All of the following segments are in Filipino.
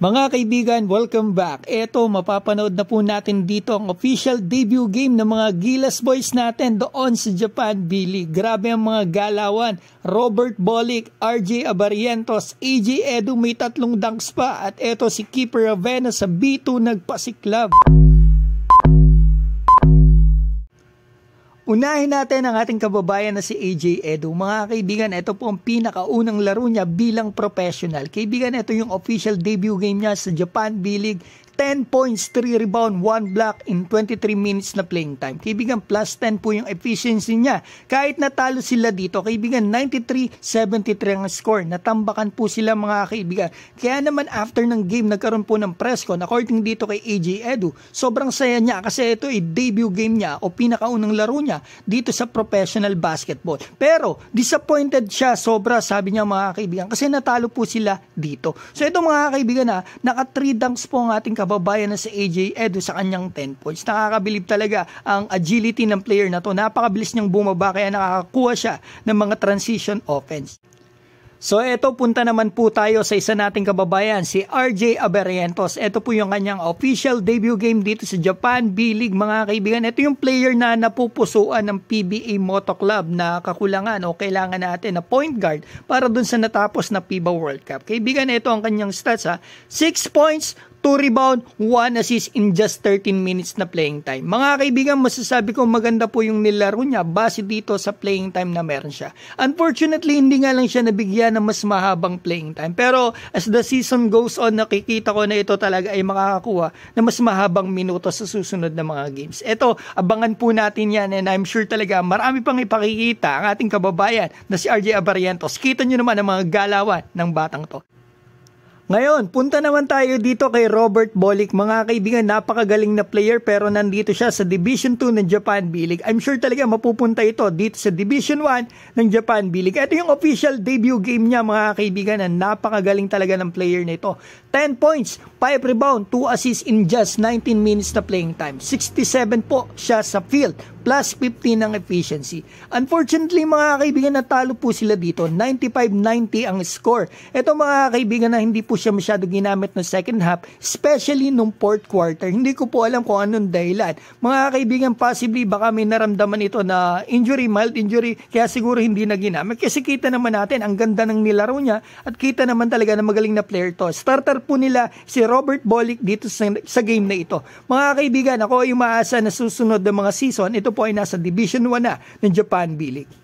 Mga kaibigan, welcome back. Ito, mapapanood na po natin dito ang official debut game ng mga Gilas Boys natin doon sa Japan, Billy. Grabe ang mga galawan. Robert Bolick, RJ Abarientos, AJ Edu may tatlong dunks pa at ito si Keeper Avena sa B2 nagpasiklab. Unahin natin ang ating kababayan na si AJ Edo. Mga kaibigan, ito po ang pinakaunang laro niya bilang professional. Kaibigan, ito yung official debut game niya sa Japan B-League 10 points, 3 rebound, 1 block in 23 minutes na playing time. Kaibigan, plus 10 po yung efficiency niya. Kahit natalo sila dito, kaibigan, 93-73 ang score. Natambakan po sila mga kaibigan. Kaya naman after ng game, nagkaroon po ng press con. According dito kay AJ Edu, sobrang saya niya kasi ito ay debut game niya o pinakaunang laro niya dito sa professional basketball. Pero, disappointed siya sobra, sabi niya mga kaibigan, kasi natalo po sila dito. So ito mga kaibigan ha, naka 3 dunks po ang ating kabayan kababayan na si AJ Edo sa kanyang 10 points. Nakakabilib talaga ang agility ng player na to. Napakabilis niyang bumaba kaya nakakakuha siya ng mga transition offense. So eto punta naman po tayo sa isa nating kababayan, si RJ Aberientos. Ito po yung kanyang official debut game dito sa Japan B-League mga kaibigan. Ito yung player na napupusuan ng PBA Moto Club na kakulangan o kailangan natin na point guard para dun sa natapos na FIBA World Cup. Kaibigan, ito ang kanyang stats ha. 6 points, 2 rebound, 1 assist in just 13 minutes na playing time. Mga kaibigan, masasabi ko maganda po yung nilaro niya base dito sa playing time na meron siya. Unfortunately, hindi nga lang siya nabigyan sila ng mas mahabang playing time. Pero as the season goes on, nakikita ko na ito talaga ay makakakuha na mas mahabang minuto sa susunod na mga games. Ito, abangan po natin yan and I'm sure talaga marami pang ipakikita ang ating kababayan na si RJ Abarientos. Kita nyo naman ang mga galawan ng batang to. Ngayon, punta naman tayo dito kay Robert Bolick. Mga kaibigan, napakagaling na player pero nandito siya sa Division 2 ng Japan B-League. I'm sure talaga mapupunta ito dito sa Division 1 ng Japan B-League. Ito yung official debut game niya mga kaibigan na napakagaling talaga ng player na ito. 10 points, 5 rebound, 2 assists in just 19 minutes na playing time. 67 po siya sa field plus 15 ng efficiency. Unfortunately mga kaibigan, natalo po sila dito. 95-90 ang score. Ito mga kaibigan na hindi po siya masyado ginamit ng second half, especially nung fourth quarter. Hindi ko po alam kung anong dahilan. Mga kaibigan, possibly baka may naramdaman ito na injury, mild injury, kaya siguro hindi na ginamit. Kasi kita naman natin, ang ganda ng nilaro niya at kita naman talaga na magaling na player to. Starter po nila si Robert Bolick dito sa, sa game na ito. Mga kaibigan, ako ay umaasa na susunod na mga season, ito po ay nasa Division 1 na ng Japan B-League.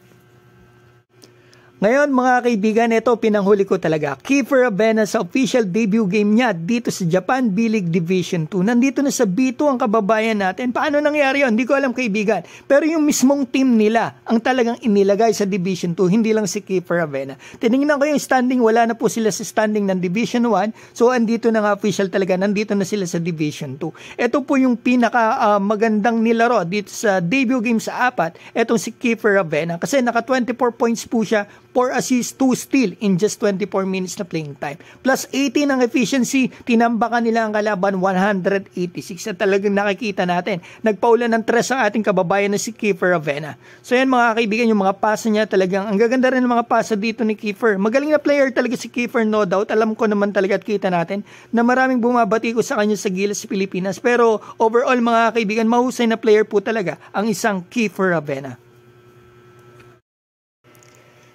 Ngayon mga kaibigan, ito pinanghuli ko talaga. Kiefer Abena sa official debut game niya dito sa Japan B-League Division 2. Nandito na sa B2 ang kababayan natin. Paano nangyari yon? Hindi ko alam kaibigan. Pero yung mismong team nila ang talagang inilagay sa Division 2, hindi lang si Kiefer Abena. Tinignan ko yung standing, wala na po sila sa standing ng Division 1. So andito na nga official talaga, nandito na sila sa Division 2. Ito po yung pinaka uh, magandang nilaro dito sa debut game sa apat, etong si Kiefer Abena. Kasi naka 24 points po siya 4 assists, 2 steal in just 24 minutes na playing time. Plus 18 ang efficiency, tinambakan nila ang kalaban 186 na talagang nakikita natin. Nagpaulan ng tres ang ating kababayan na si Kiefer Avena. So yan mga kaibigan, yung mga pasa niya talagang, ang gaganda rin ng mga pasa dito ni Kiefer. Magaling na player talaga si Kiefer, no doubt. Alam ko naman talaga at kita natin na maraming bumabati ko sa kanya sa Gilas sa Pilipinas. Pero overall mga kaibigan, mahusay na player po talaga ang isang Kiefer Avena.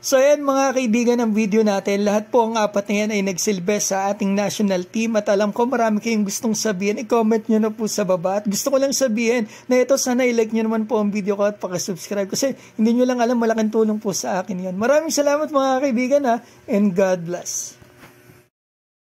So ayan mga kaibigan ng video natin, lahat po ang apat na yan ay nagsilbe sa ating national team at alam ko marami kayong gustong sabihin, i-comment nyo na po sa baba at gusto ko lang sabihin na ito sana i-like nyo naman po ang video ko at pakisubscribe kasi hindi nyo lang alam malaking tulong po sa akin yan. Maraming salamat mga kaibigan ha and God bless.